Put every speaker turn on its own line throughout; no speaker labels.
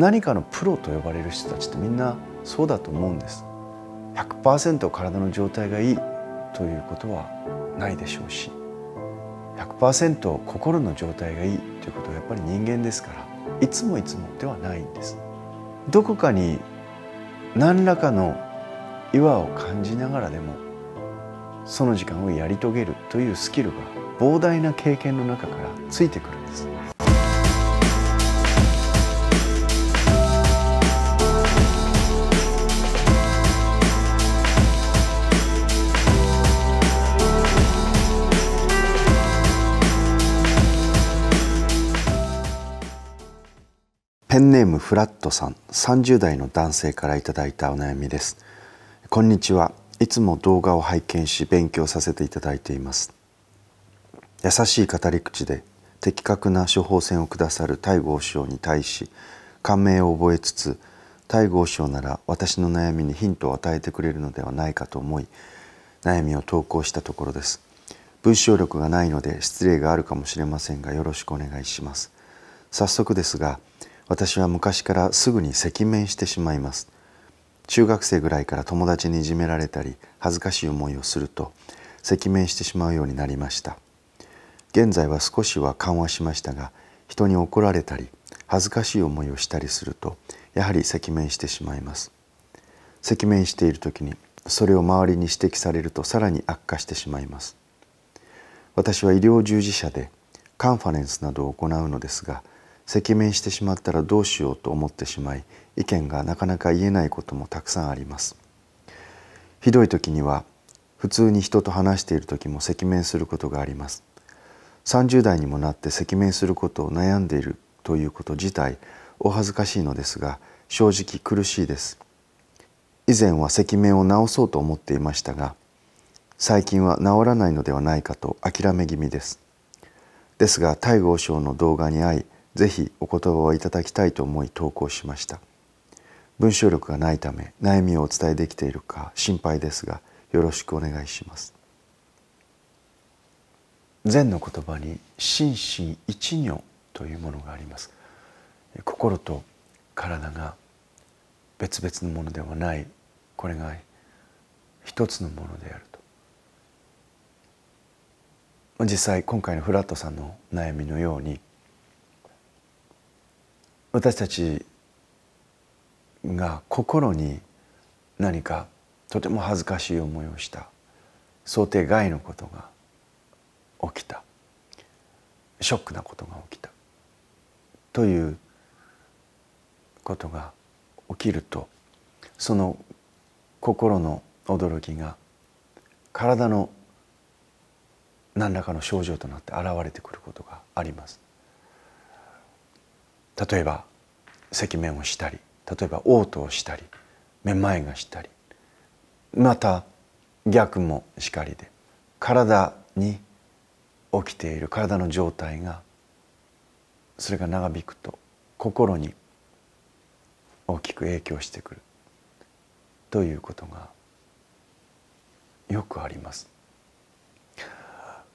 何かのプロと呼ばれる人たちってみんなそうだと思うんです100%体の状態がいいということはないでしょうし100%心の状態がいいということはやっぱり人間ですからいつもいつもではないんですどこかに何らかの違和を感じながらでもその時間をやり遂げるというスキルが膨大な経験の中からついてくるんです。ペンネームフラットさん30代の男性からいただいたお悩みですこんにちはいつも動画を拝見し勉強させていただいています優しい語り口で的確な処方箋をくださる大郷師匠に対し感銘を覚えつつ大郷師匠なら私の悩みにヒントを与えてくれるのではないかと思い悩みを投稿したところです文章力がないので失礼があるかもしれませんがよろしくお願いします早速ですが私は昔からすぐに赤面してしまいます中学生ぐらいから友達にいじめられたり恥ずかしい思いをすると赤面してしまうようになりました現在は少しは緩和しましたが人に怒られたり恥ずかしい思いをしたりするとやはり赤面してしまいます赤面している時にそれを周りに指摘されるとさらに悪化してしまいます私は医療従事者でカンファレンスなどを行うのですが赤面してしまったらどうしようと思ってしまい意見がなかなか言えないこともたくさんありますひどい時には普通に人と話している時も赤面することがあります30代にもなって赤面することを悩んでいるということ自体お恥ずかしいのですが正直苦しいです以前は赤面を治そうと思っていましたが最近は治らないのではないかと諦め気味ですですが大豪将の動画に合いぜひお言葉をいただきたいと思い投稿しました文章力がないため悩みをお伝えできているか心配ですがよろしくお願いします禅の言葉に心身一如というものがあります心と体が別々のものではないこれが一つのものであると実際今回のフラットさんの悩みのように私たちが心に何かとても恥ずかしい思いをした想定外のことが起きたショックなことが起きたということが起きるとその心の驚きが体の何らかの症状となって現れてくることがあります。例えば赤面をしたり例えば嘔吐をしたりめまいがしたりまた逆もしかりで体に起きている体の状態がそれが長引くと心に大きく影響してくるということがよくあります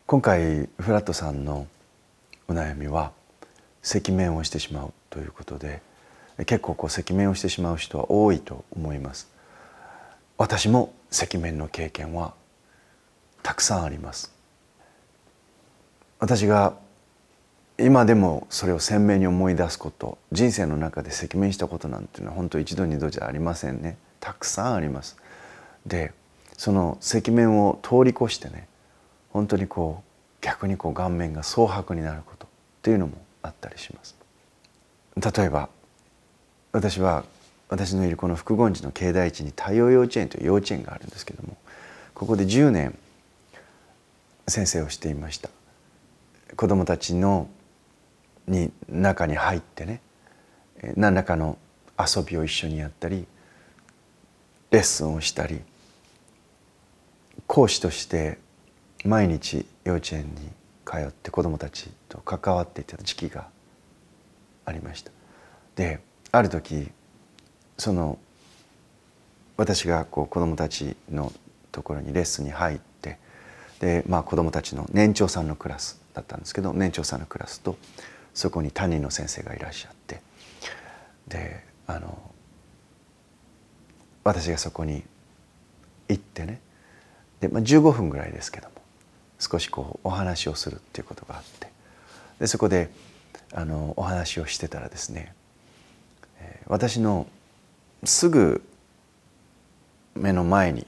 今回フラットさんのお悩みは「赤面をしてしまうということで結構こう赤面をしてしまう人は多いと思います私も赤面の経験はたくさんあります私が今でもそれを鮮明に思い出すこと人生の中で赤面したことなんていうのは本当一度二度じゃありませんねたくさんありますでその赤面を通り越してね本当にこう逆にこう顔面が蒼白になることっていうのもあったりします例えば私は私のいるこの福厳寺の境内地に太陽幼稚園という幼稚園があるんですけどもここで10年先生をしていました子どもたちのに中に入ってね何らかの遊びを一緒にやったりレッスンをしたり講師として毎日幼稚園に通って子どもたちと関わっていた時期がありました。である時その私がこう子どもたちのところにレッスンに入ってで、まあ、子どもたちの年長さんのクラスだったんですけど年長さんのクラスとそこに担任の先生がいらっしゃってであの私がそこに行ってねで、まあ、15分ぐらいですけど少しこうお話をするっていうことがあってでそこであのお話をしてたらですね私のすぐ目の前に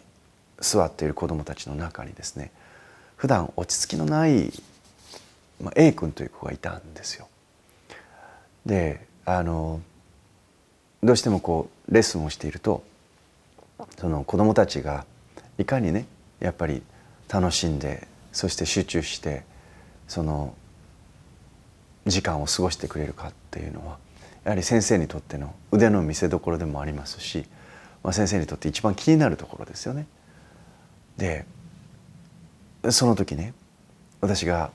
座っている子どもたちの中にですね普段落ち着きのない、まあ、A 君という子がいたんですよ。であのどうしてもこうレッスンをしているとその子どもたちがいかにねやっぱり楽しんでそして集中してその時間を過ごしてくれるかっていうのはやはり先生にとっての腕の見せ所でもありますし、まあ、先生にとって一番気になるところですよね。でその時ね私が、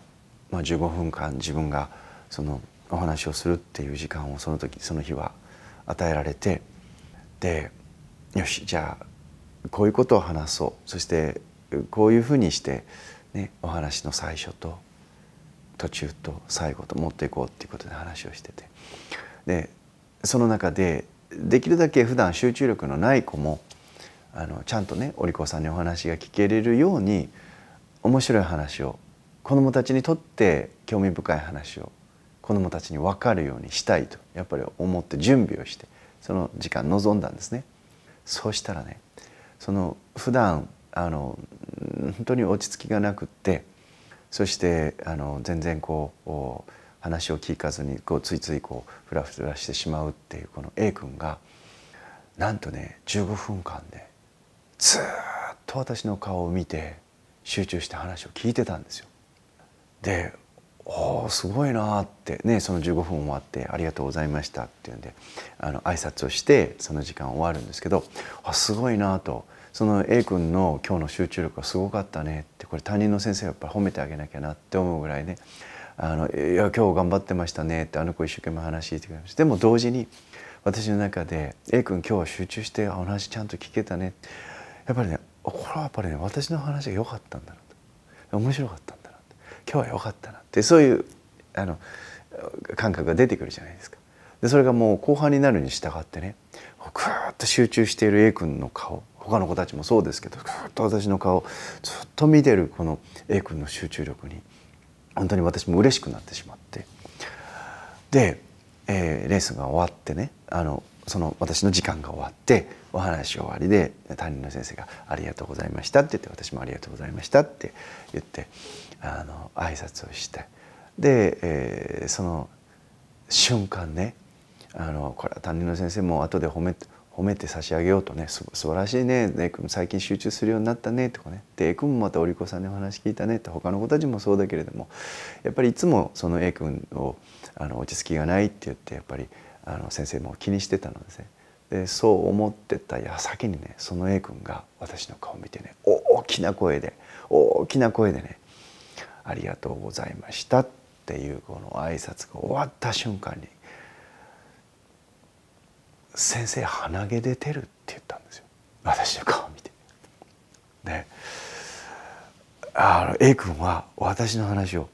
まあ、15分間自分がそのお話をするっていう時間をその時その日は与えられてでよしじゃあこういうことを話そうそしてこういうふうにしてね、お話の最初と途中と最後と持っていこうっていうことで話をしててでその中でできるだけ普段集中力のない子もあのちゃんとねお利口さんにお話が聞けれるように面白い話を子どもたちにとって興味深い話を子どもたちに分かるようにしたいとやっぱり思って準備をしてその時間望んだんですね。そうしたらねその普段あの本当に落ち着きがなくってそしてあの全然こう話を聞かずにこうついついこうフラフラしてしまうっていうこの A 君がなんとね15分間でずっと私の顔を見て集中して話を聞いてたんですよ。でおすごいなってねその15分終わって「ありがとうございました」っていうんであの挨拶をしてその時間終わるんですけどあすごいなとその A 君の今日の集中力がすごかったねってこれ担任の先生がやっぱり褒めてあげなきゃなって思うぐらいね「あのいや今日頑張ってましたね」ってあの子一生懸命話してくれましたでも同時に私の中で「A 君今日は集中してお話ちゃんと聞けたね」やっぱりねこれはやっぱりね私の話が良かったんだなと面白かったんだなと今日は良かったなってそういうあの感覚が出てくるじゃないですか。でそれがもう後半になるに従ってねぐーっと集中している A 君の顔他の子たちもそうですけどずっと私の顔ずっと見てるこの A 君の集中力に本当に私も嬉しくなってしまってで、えー、レースが終わってねあのその私の時間が終わってお話終わりで担任の先生が「ありがとうございました」って言って私も「ありがとうございました」って言ってあの挨拶をしてで、えー、その瞬間ねあのこれは担任の先生も後で褒めて褒めて差し上げようとね「す素晴らしいねね君最近集中するようになったね」とかね「で A 君もまたお利口さんにお話聞いたね」って他の子たちもそうだけれどもやっぱりいつもその A 君をあの落ち着きがないって言ってやっぱりあの先生も気にしてたのですね。でそう思ってた矢先にねその A 君が私の顔を見てね大きな声で大きな声でね「ありがとうございました」っていうこの挨拶が終わった瞬間に先生鼻毛出てるって言ったんですよ私の顔見て。であの A 君は私の話を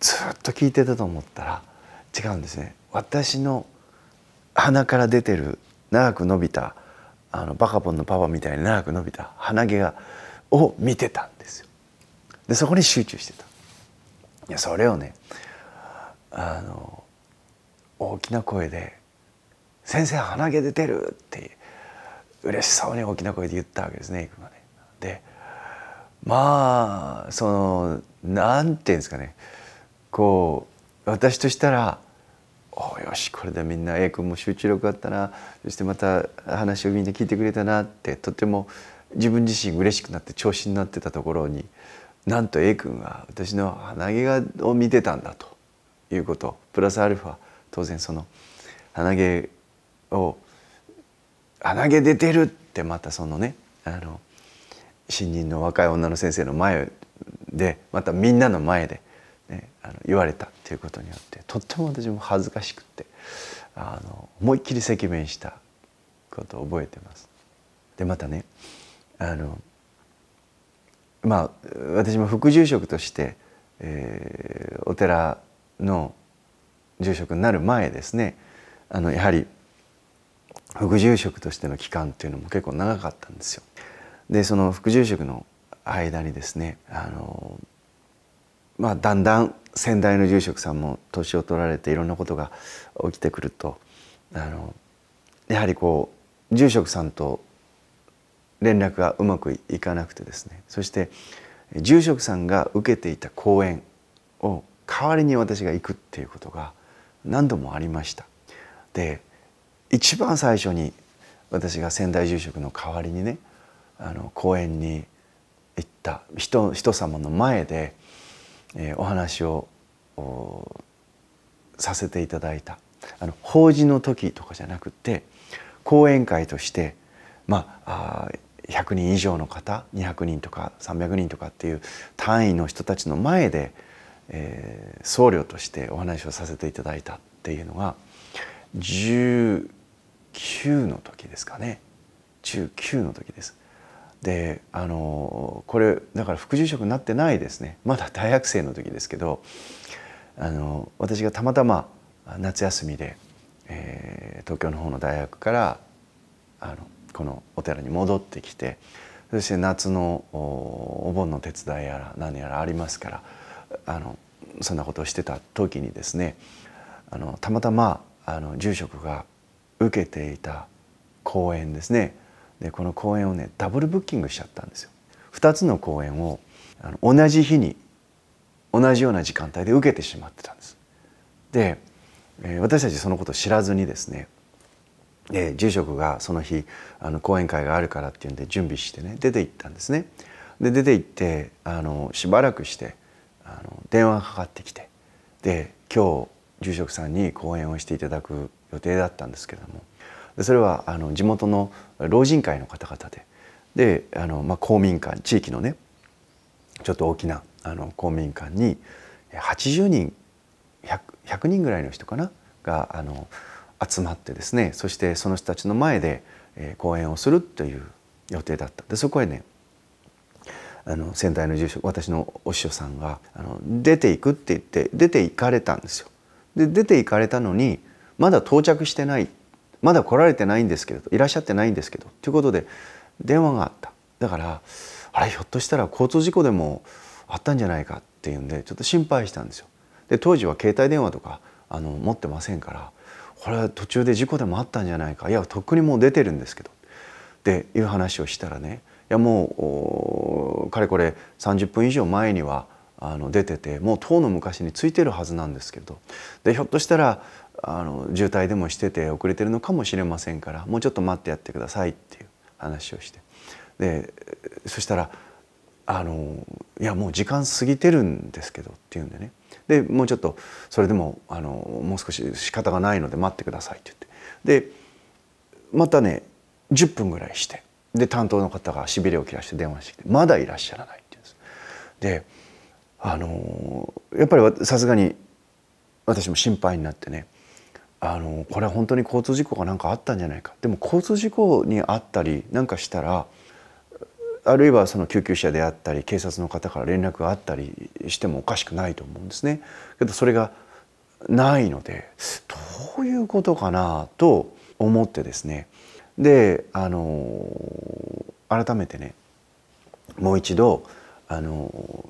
ずっと聞いてたと思ったら違うんですね私の鼻から出てる長く伸びたあのバカボンのパパみたいに長く伸びた鼻毛がを見てたんですよ。でそこに集中してた。いやそれをねあの大きな声で「先生鼻毛出てる」って嬉しそうに大きな声で言ったわけですねがね。でまあその何て言うんですかねこう私としたら「およしこれでみんな A 君も集中力あったなそしてまた話をみんな聞いてくれたな」ってとても自分自身嬉しくなって調子になってたところになんと A 君が私の鼻毛を見てたんだということプラスアルファ当然その鼻毛を穴毛出てるってまたそのねあの新人の若い女の先生の前でまたみんなの前で、ね、あの言われたっていうことによってとっても私も恥ずかしくってあの思いっきり赤面したことを覚えてます。でまたねあのまあ私も副住職として、えー、お寺の住職になる前ですねあのやはり副住職としての期間っていうのも結構長かったんですよ。でその副住職の間にですねあの、まあ、だんだん先代の住職さんも年を取られていろんなことが起きてくるとあのやはりこう住職さんと連絡がうまくいかなくてですねそして住職さんが受けていた講演を代わりに私が行くっていうことが何度もありました。で一番最初に私が仙台住職の代わりにねあの講演に行った人人様の前で、えー、お話をさせていただいたあの法事の時とかじゃなくて講演会としてまああ100人以上の方200人とか300人とかっていう単位の人たちの前で、えー、僧侶としてお話をさせていただいたっていうのが1 9の時ですかね中9の時です。であのこれだから副住職になってないですねまだ大学生の時ですけどあの私がたまたま夏休みで、えー、東京の方の大学からあのこのお寺に戻ってきてそして夏のお盆の手伝いやら何やらありますからあのそんなことをしてた時にですねあのたまたまあの住職が受けていた公演ですねでこの公演をねダブルブッキングしちゃったんですよ。2つの公演をあの同じ日に同じような時間帯で受けてしまってたんです。で、えー、私たちそのことを知らずにですねで住職がその日あの講演会があるからっていうんで準備してね出て行ったんですね。で出て行ってあのしばらくしてあの電話がかかってきてで今日住職さんに講演をしていただく予定だったんですけれどもそれはあの地元の老人会の方々でであの、まあ、公民館地域のねちょっと大きなあの公民館に80人 100, 100, 人ぐらいの人かながあの集まってですねそしてその人たちの前で、えー、講演をするという予定だったでそこへねあの先代の住職私のお師匠さんがあの出ていくって言って出て行かれたんですよ。で出て行かれたのにまだ到着してないまだ来られてないんですけどいらっしゃってないんですけどということで電話があっただからあれひょっとしたら交通事故でもあったんじゃないかっていうんでちょっと心配したんですよ。で当時は携帯電話とかあの持ってませんからこれは途中で事故でもあったんじゃないかいやとっくにもう出てるんですけどっていう話をしたらねいやもうかれこれ30分以上前にはあの出ててもう当の昔についてるはずなんですけどでひょっとしたらあの渋滞でもしてて遅れてるのかもしれませんからもうちょっと待ってやってくださいっていう話をしてでそしたらあの「いやもう時間過ぎてるんですけど」っていうんでねでもうちょっとそれでもあのもう少し仕方がないので待ってくださいって言ってでまたね10分ぐらいしてで担当の方がしびれを切らして電話してきて「まだいらっしゃらない」って言うんです。であのやっぱりさすがに私も心配になってねあのこれは本当に交通事故が何かあったんじゃないかでも交通事故にあったりなんかしたらあるいはその救急車であったり警察の方から連絡があったりしてもおかしくないと思うんですね。けどそれがないのでどういうことかなと思ってですねであの改めてねもう一度あの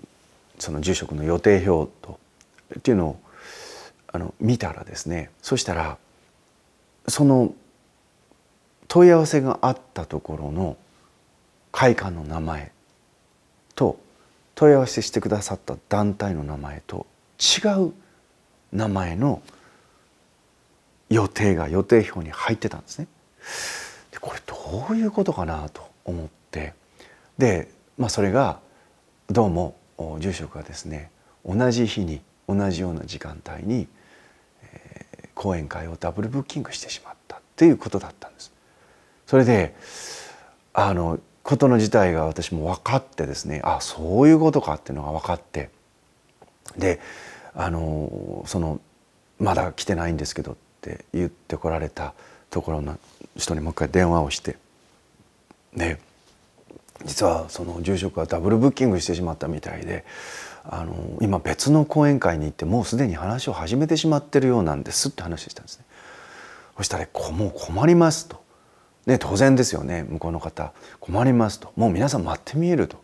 その住職の予定表とっていうのをあの見たらですねそしたらその問い合わせがあったところの会館の名前と問い合わせしてくださった団体の名前と違う名前の予定が予定表に入ってたんですね。でこれどういうことかなと思ってで、まあ、それがどうも住職がですね同じ日に同じような時間帯に講演会をダブルブッキングしてしまったっていうことだったんです。それであのことの事態が私も分かってですねあそういうことかっていうのが分かってであのそのまだ来てないんですけどって言ってこられたところの人にもう一回電話をしてね実はその住職がダブルブッキングしてしまったみたいであの今別の講演会に行ってもうすでに話を始めてしまってるようなんですって話したんですね。そしたら「もう困ります」と。ね、当然ですよね向こうの方困りますともう皆さん待ってみえると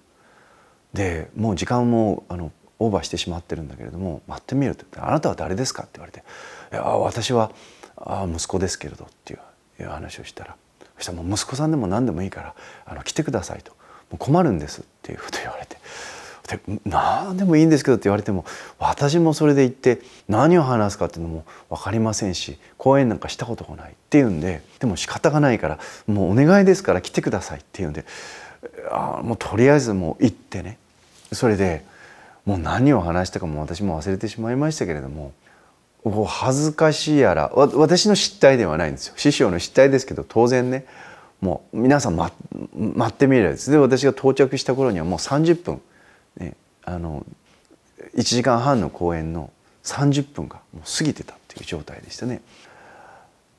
でもう時間もあのオーバーしてしまってるんだけれども待ってみるとあなたは誰ですか?」って言われて「いや私はあ息子ですけれど」っていう話をしたらそしたらもう息子さんでも何でもいいからあの来てくださいと「もう困るんです」っていうふうと言われてって何でもいいんですけどって言われても私もそれで行って何を話すかっていうのも分かりませんし講演なんかしたことがないっていうんででも仕方がないからもうお願いですから来てくださいっていうんであもうとりあえずもう行ってねそれでもう何を話したかも私も忘れてしまいましたけれども恥ずかしいやら私の失態ではないんですよ師匠の失態ですけど当然ねもう皆さん待ってみればですで私が到着した頃にはもう30分ね、あの1時間半の公演の30分がもう過ぎてたっていう状態でしたね。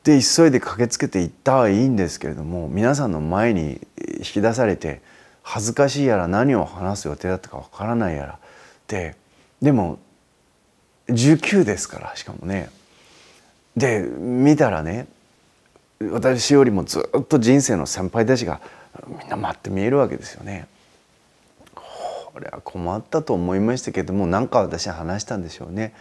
で急いで駆けつけて行ったはいいんですけれども皆さんの前に引き出されて恥ずかしいやら何を話す予定だったかわからないやらででも19ですからしかもねで見たらね私よりもずっと人生の先輩たちがみんな待って見えるわけですよね。これは困ったと思いましたけども何か私は話したんでしょうね。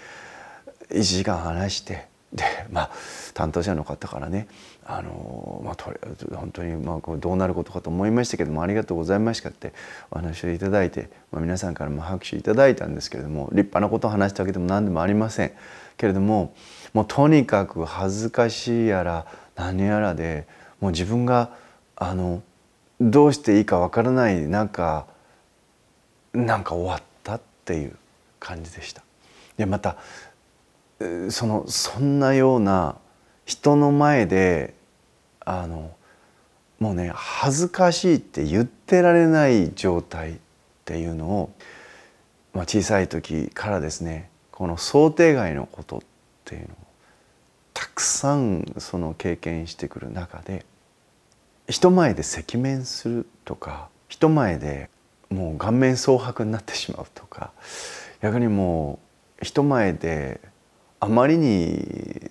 1時間話してでまあ担当者の方からねあの、まあ、と本当に、まあ、こうどうなることかと思いましたけどもありがとうございましたってお話をいただいて、まあ、皆さんからも拍手いただいたんですけれども立派なことを話したわけでも何でもありませんけれどももうとにかく恥ずかしいやら何やらでもう自分があのどうしていいかわからない中なんか終わったっていう感じでした。でまたそのそんなような人の前であのもうね恥ずかしいって言ってられない状態っていうのを、まあ、小さい時からですねこの想定外のことっていうのをたくさんその経験してくる中で人前で赤面するとか人前でもう顔面蒼白になってしまうとか逆にもう人前であまりに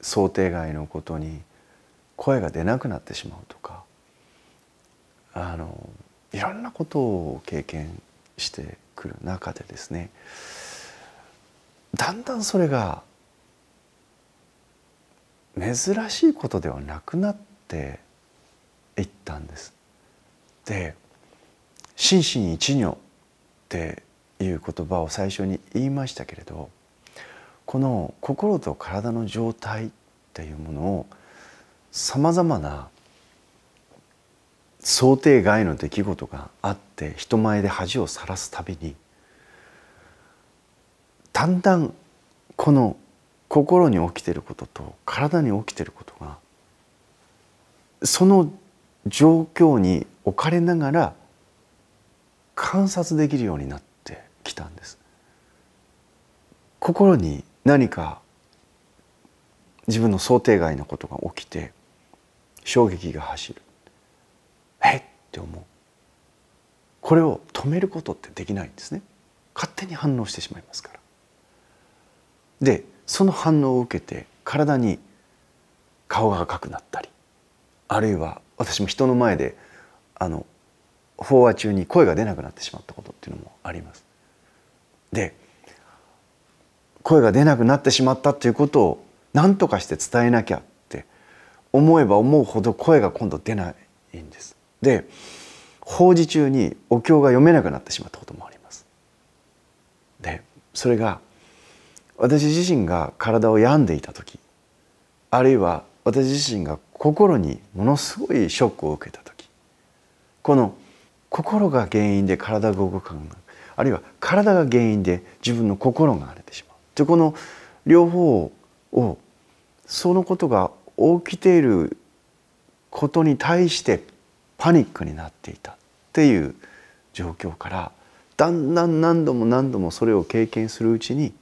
想定外のことに声が出なくなってしまうとかあのいろんなことを経験してくる中でですねだんだんそれが珍しいことではなくなっていったんです。で「心身一如」っていう言葉を最初に言いましたけれどこの心と体の状態っていうものをさまざまな想定外の出来事があって人前で恥をさらすたびにだんだんこの心に起きてることと体に起きてることがその状況に置かれながら観察できるようになってきたんです心に何か自分の想定外のことが起きて衝撃が走るえって思うこれを止めることってできないんですね勝手に反応してしまいますからでその反応を受けて体に顔が赤くなったりあるいは私も人の前であの法話中に声が出なくなってしまったことっていうのもあります。で声が出なくなってしまったということを何とかして伝えなきゃって思えば思うほど声が今度出ないんです。で法事中にお経が読めなくなってしまったこともあります。でそれが私自身が体を病んでいた時あるいは私自身が心にものすごいショックを受けた時この心が原因で体が動くなるあるいは体が原因で自分の心が荒れてしまうでこの両方をそのことが起きていることに対してパニックになっていたっていう状況からだんだん何度も何度もそれを経験するうちに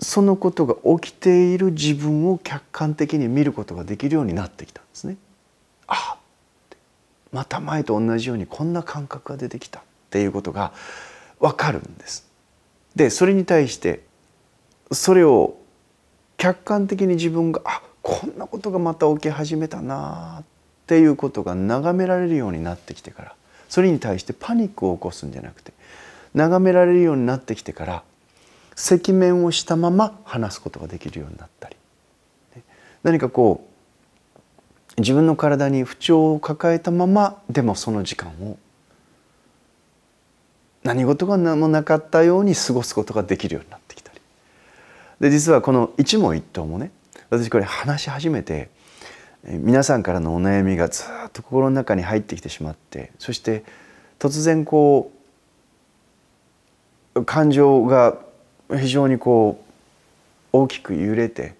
そのことが起きている自分を客観的に見ることができるようになってきたんですね。ああまた前と同じようにこんな感覚が出てきたっていうことがわかるんです。でそれに対してそれを客観的に自分があこんなことがまた起き始めたなっていうことが眺められるようになってきてからそれに対してパニックを起こすんじゃなくて眺められるようになってきてから赤面をしたまま話すことができるようになったり何かこう自分の体に不調を抱えたままでもその時間を何事が何もなかったように過ごすことができるようになってきたりで実はこの一問一答もね私これ話し始めて皆さんからのお悩みがずっと心の中に入ってきてしまってそして突然こう感情が非常にこう大きく揺れて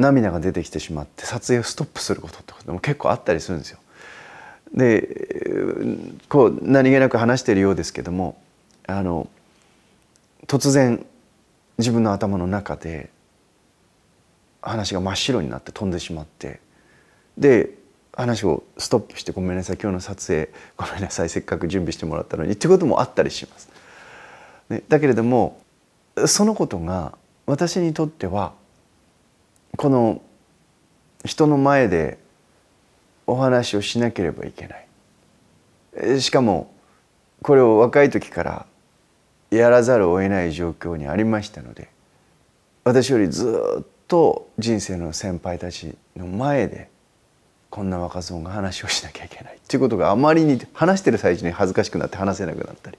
涙が出てきてしまって撮影をストップすることってことも結構あったりするんですよ。でこう何気なく話しているようですけどもあの突然自分の頭の中で話が真っ白になって飛んでしまってで話をストップして「ごめんなさい今日の撮影ごめんなさいせっかく準備してもらったのに」ってこともあったりします。ね、だけれどもそのことが私にとってはこの人の前でお話をしなければいけないしかもこれを若い時からやらざるを得ない状況にありましたので私よりずっと人生の先輩たちの前でこんな若造が話をしなきゃいけないっていうことがあまりに話してる最中に恥ずかしくなって話せなくなったり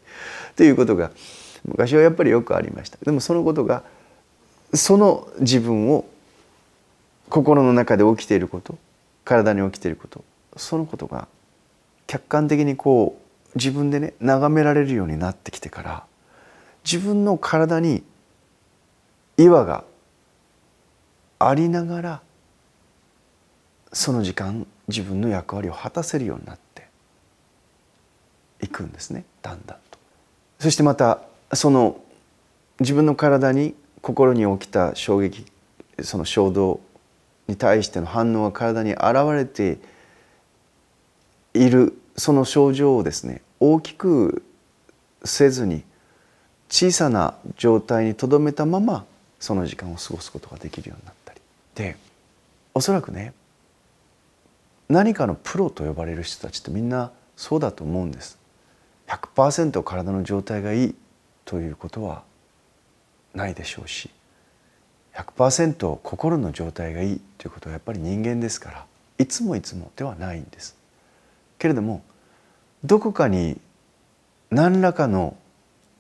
っていうことが昔はやっぱりよくありました。でもそのことがその自分を心の中で起きていること体に起きていることそのことが客観的にこう自分でね眺められるようになってきてから自分の体に岩がありながらその時間自分の役割を果たせるようになっていくんですねだんだんと。そしてまたその自分の体に心に起きた衝撃その衝動に対しての反応が体に現れているその症状をですね大きくせずに小さな状態にとどめたままその時間を過ごすことができるようになったりでおそらくね何かのプロと呼ばれる人たちってみんなそうだと思うんです。100%体の状態がいいということはないでしょうし100%心の状態がいいということはやっぱり人間ですからいつもいつもではないんです。けれどもどこかに何らかの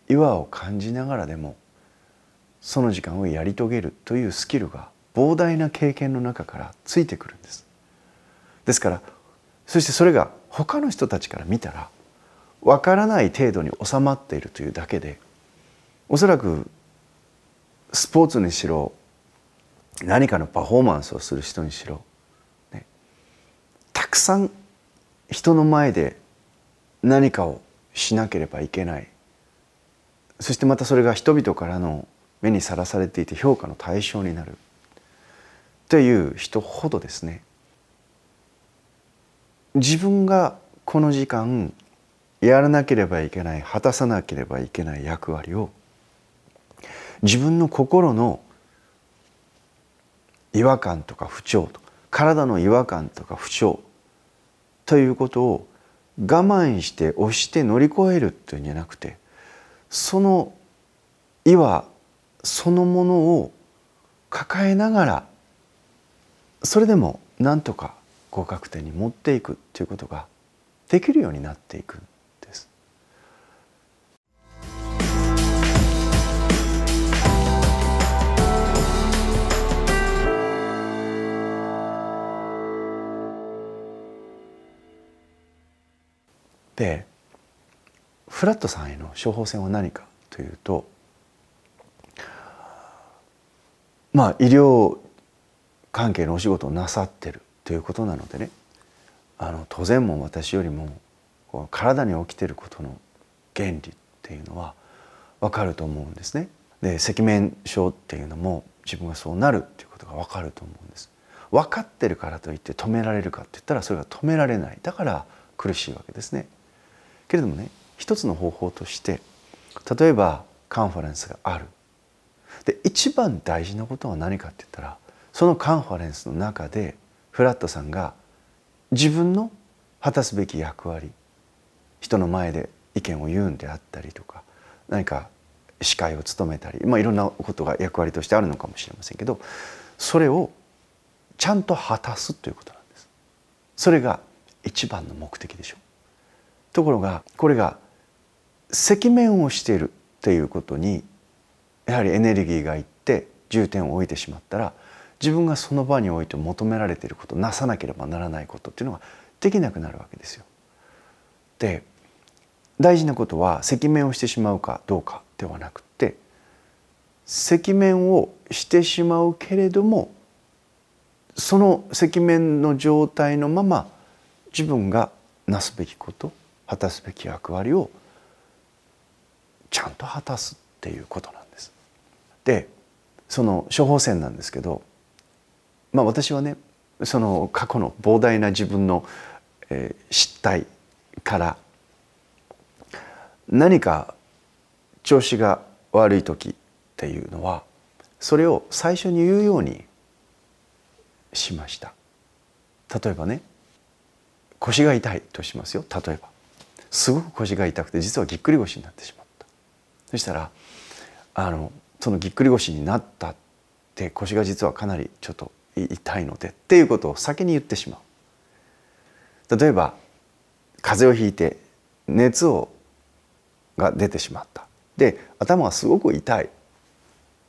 岩を感じながらでもその時間をやり遂げるというスキルが膨大な経験の中からついてくるんです。ですからそしてそれが他の人たちから見たら分からない程度に収まっているというだけでおそらくスポーツにしろ何かのパフォーマンスをする人にしろ、ね、たくさん人の前で何かをしなければいけないそしてまたそれが人々からの目にさらされていて評価の対象になるという人ほどですね自分がこの時間やらなければいけない果たさなければいけない役割を自分の心の違和感とか不調と体の違和感とか不調ということを我慢して押して乗り越えるというんじゃなくてその違和そのものを抱えながらそれでもなんとか合格点に持っていくということができるようになっていくでフラットさんへの処方箋は何かというとまあ医療関係のお仕事をなさってるということなのでねあの当然もう私よりも体に起きてることの原理っていうのは分かると思うんですね。で赤面症っていうのも自分がそうなるっていうことが分かると思うんです。分かってるからといって止められるかって言ったらそれが止められないだから苦しいわけですね。けれどもね一つの方法として例えばカンファレンスがあるで一番大事なことは何かって言ったらそのカンファレンスの中でフラットさんが自分の果たすべき役割人の前で意見を言うんであったりとか何か司会を務めたり、まあ、いろんなことが役割としてあるのかもしれませんけどそれをちゃんと果たすということなんです。それが一番の目的でしょう。ところがこれが赤面をしているっていうことにやはりエネルギーがいって重点を置いてしまったら自分がその場において求められていることなさなければならないことっていうのができなくなるわけですよ。で大事なことは赤面をしてしまうかどうかではなくて赤面をしてしまうけれどもその赤面の状態のまま自分がなすべきこと果たすべき役割をちゃんと果たすっていうことなんです。でその処方箋なんですけど、まあ、私はねその過去の膨大な自分の、えー、失態から何か調子が悪い時っていうのはそれを最初に言うようにしました例えばね腰が痛いとしますよ例えばすごく腰が痛くて実はぎっくり腰になってしまったそしたらあのそのぎっくり腰になったって腰が実はかなりちょっと痛いのでっていうことを先に言ってしまう例えば風邪をひいて熱をが出てしまったで頭がすごく痛い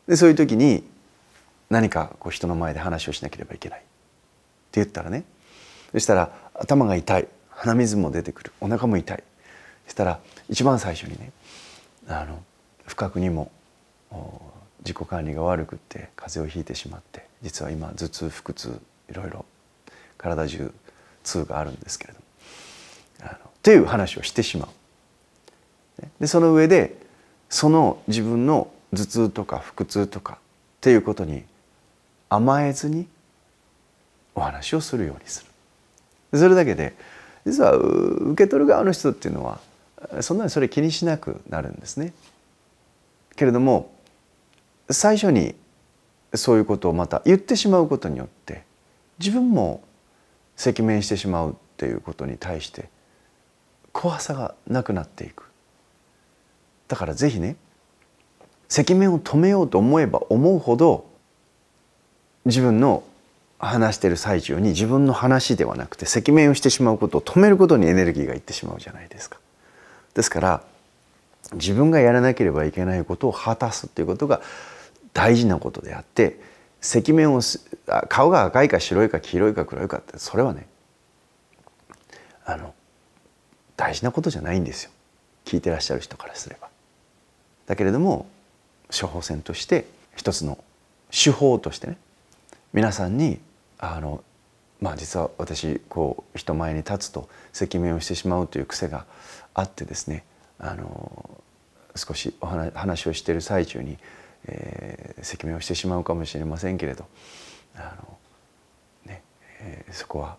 でそういう時に何かこう人の前で話をしなければいけないって言ったらねそしたら頭が痛い鼻水も出てくるお腹も痛いしたら一番最初にねあの不覚にも自己管理が悪くって風邪をひいてしまって実は今頭痛腹痛いろいろ体中痛があるんですけれどもあのという話をしてしまう。でその上でその自分の頭痛とか腹痛とかっていうことに甘えずにお話をするようにする。それだけで実は受け取る側の人っていうのはそんなにそれ気にしなくなるんですね。けれども最初にそういうことをまた言ってしまうことによって自分も赤面してしまうっていうことに対して怖さがなくなっていく。だからぜひね赤面を止めようと思えば思うほど自分の話してる最中に自分の話ではなくて赤面をしてしまうことを止めることにエネルギーがいってしまうじゃないですか。ですから自分がやらなければいけないことを果たすということが大事なことであって赤面を顔が赤いか白いか黄色いか黒いかってそれはねあの大事なことじゃないんですよ聞いてらっしゃる人からすれば。だけれども処方箋として一つの手法としてね皆さんにあのまあ実は私こう人前に立つと赤面をしてしまうという癖が会ってですねあの少しお話をしている最中に、えー、説明をしてしまうかもしれませんけれどあの、ねえー、そこは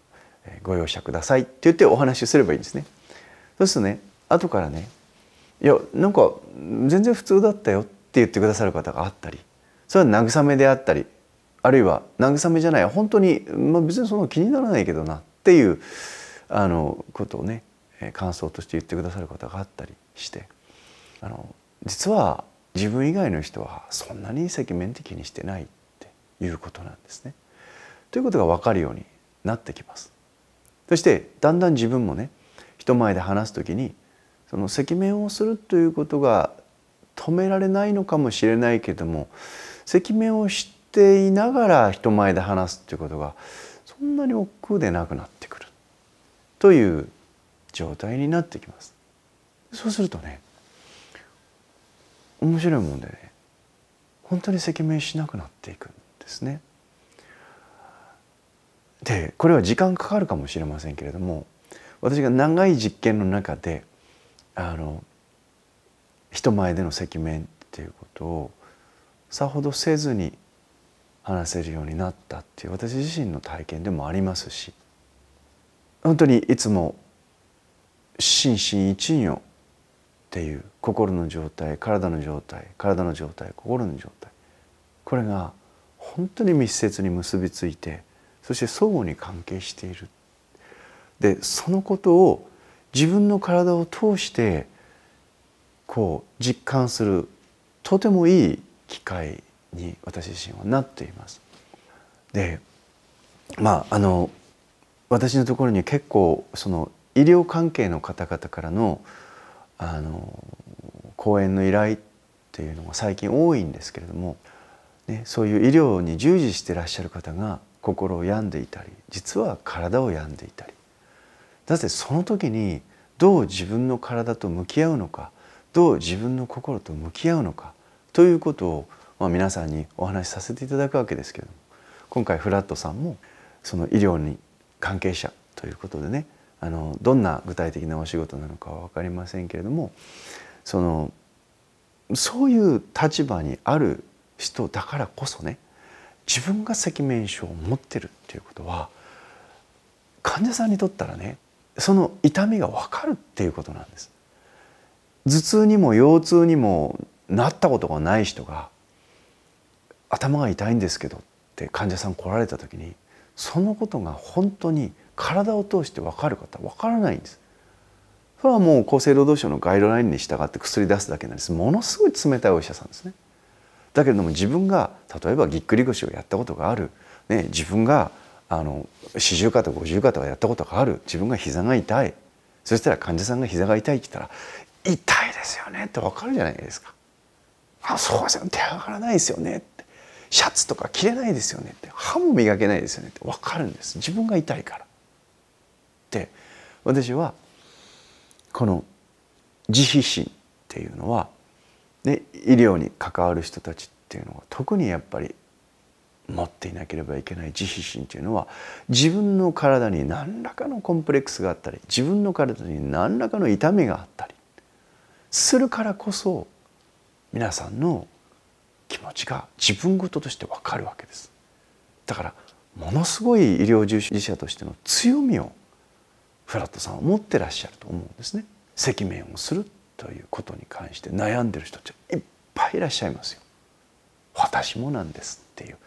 ご容赦くださいって言ってお話しすればいいんですね。そうするとね後からね「いやなんか全然普通だったよ」って言ってくださる方があったりそれは慰めであったりあるいは慰めじゃない本当に、まあ、別にそんの気にならないけどなっていうあのことをね感想として言ってくださることがあったりしてあの実は自分以外の人はそんなに赤面的にしてないっていうことなんですね。ということが分かるようになってきます。そしてだんだん自分もね人前で話す時にその赤面をするということが止められないのかもしれないけども赤面を知っていながら人前で話すということがそんなに億劫でなくなってくるという状態になってきますそうするとね面白いもんでね本当に赤面しなくなっていくんですね。でこれは時間かかるかもしれませんけれども私が長い実験の中であの人前での赤面っていうことをさほどせずに話せるようになったっていう私自身の体験でもありますし本当にいつも心身一如っていう心の状態体の状態体の状態心の状態これが本当に密接に結びついてそして相互に関係しているでそのことを自分の体を通してこう実感するとてもいい機会に私自身はなっています。でまああの私のところに結構その医療関係の方々からのあの講演の依頼っていうのが最近多いんですけれども、ね、そういう医療に従事してらっしゃる方が心を病んでいたり実は体を病んでいたりなぜその時にどう自分の体と向き合うのかどう自分の心と向き合うのかということを、まあ、皆さんにお話しさせていただくわけですけれども今回フラットさんもその医療に関係者ということでねあのどんな具体的なお仕事なのかは分かりませんけれどもそのそういう立場にある人だからこそね自分が赤面症を持ってるっていうことは患者さんにとったらねその痛みが分かるっていうことなんです。頭痛にも腰痛にもなったことがない人が頭が痛いんですけどって患者さん来られた時にそのことが本当に体を通して分かる方分からないんです。それはもう厚生労働省のガイドラインに従って薬出すだけなんですものすごい冷たいお医者さんですね。だけれども自分が例えばぎっくり腰をやったことがある、ね、自分があの四十肩五十肩をやったことがある自分が膝が痛いそしたら患者さんが膝が痛いって言ったら「痛いですよね」って分かるじゃないですか。あそうですよ手上がらないですよねってシャツとか着れないですよねって歯も磨けないですよねって分かるんです自分が痛いから。って私はこの自費心っていうのは、ね、医療に関わる人たちっていうのは特にやっぱり持っていなければいけない自費心というのは自分の体に何らかのコンプレックスがあったり自分の体に何らかの痛みがあったりするからこそ皆さんの気持ちが自分事として分かるわけですだからものすごい医療従事者としての強みをフラットさんは持ってらっしゃると思うんですね。赤面をするということに関して悩んでる人っていっぱいいらっしゃいますよ。私もなんですっていう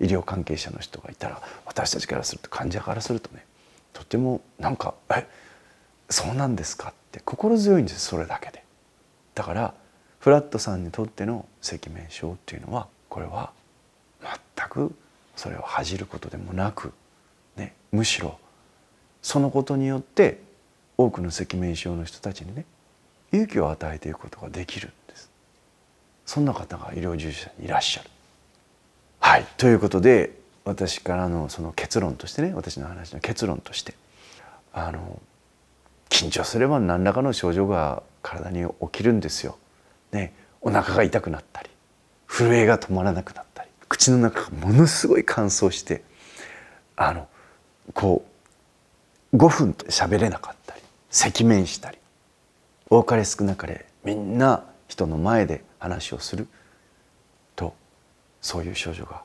医療関係者の人がいたら私たちからすると患者からするとねとてもなんか「えそうなんですか?」って心強いんですそれだけで。だからフラットさんにとっての赤面症っていうのはこれは全くそれを恥じることでもなく、ね、むしろ「そのことによって多くの赤面症の人たちにね勇気を与えていくことができるんですそんな方が医療従事者にいらっしゃる。はいということで私からのその結論としてね私の話の結論としてあの緊張すれば何らかの症状が体に起きるんですよ。ねお腹が痛くなったり震えが止まらなくなったり口の中がものすごい乾燥してあのこう5分喋れなかったり赤面したり多かれ少なかれみんな人の前で話をするとそういう症状が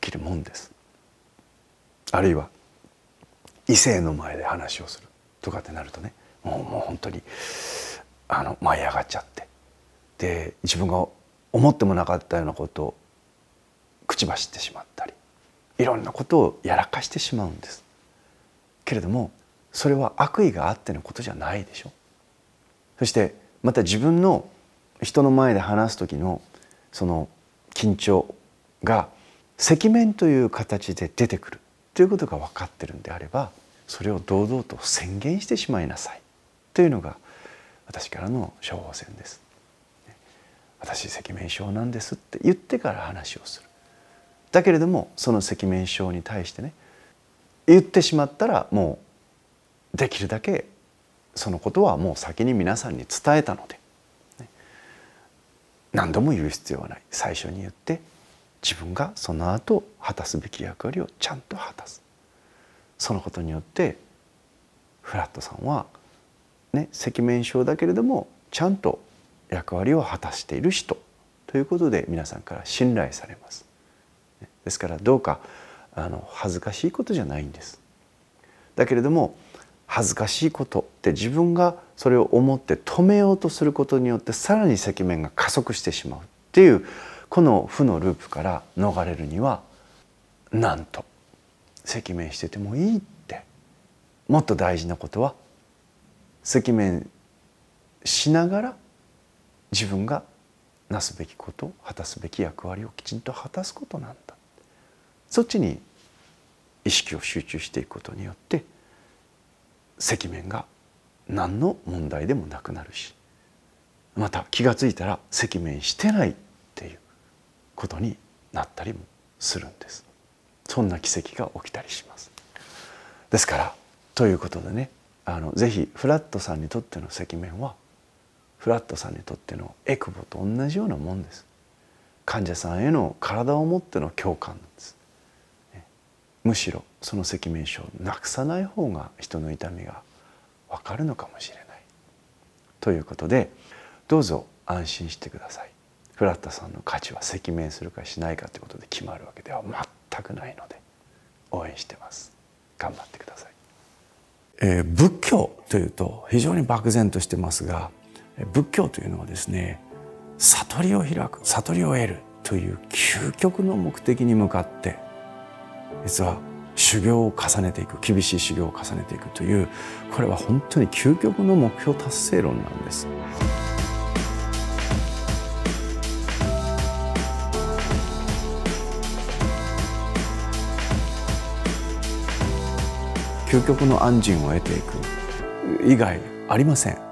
起きるもんですあるいは異性の前で話をするとかってなるとねもうもう本当にあの舞い上がっちゃってで自分が思ってもなかったようなことを口走ってしまったりいろんなことをやらかしてしまうんです。けれどもそれは悪意があってのことじゃないでしょそしてまた自分の人の前で話す時のその緊張が赤面という形で出てくるということが分かってるんであればそれを堂々と宣言してしまいなさいというのが私からの処方箋です。私赤面症なんですって言ってから話をする。だけれどもその赤面症に対してね言ってしまったらもうできるだけそのことはもう先に皆さんに伝えたので、何度も言う必要はない最初に言って自分がその後果たすべき役割をちゃんと果たすそのことによってフラットさんは、ね、赤面症だけれどもちゃんと役割を果たしている人ということで皆さんから信頼されます。ですからどうかあの恥ずかしいことじゃないんですだけれども恥ずかしいことって自分がそれを思って止めようとすることによってさらに赤面が加速してしまうっていうこの負のループから逃れるにはなんと赤面しててもいいってもっと大事なことは赤面しながら自分がなすべきこと果たすべき役割をきちんと果たすことなんだそっちに意識を集中していくことによって赤面が何の問題でもなくなるしまた気が付いたら赤面してないっていうことになったりもするんですそんな奇跡が起きたりしますですからということでねあのぜひフラットさんにとっての赤面はフラットさんにとってのエクボと同じようなもんです患者さんへの体をもっての共感なんですむしろその赤面症をなくさない方が人の痛みが分かるのかもしれない。ということでどうぞ安心してください。フラッタさんの価値は赤面するかしないかということで決まるわけでは全くないので応援してます。頑張ってください。えー、仏教というと非常に漠然としてますが仏教というのはですね悟りを開く悟りを得るという究極の目的に向かって実は修行を重ねていく厳しい修行を重ねていくというこれは本当に究極の目標達成論なんです。究極の安心を得ていく以外ありません。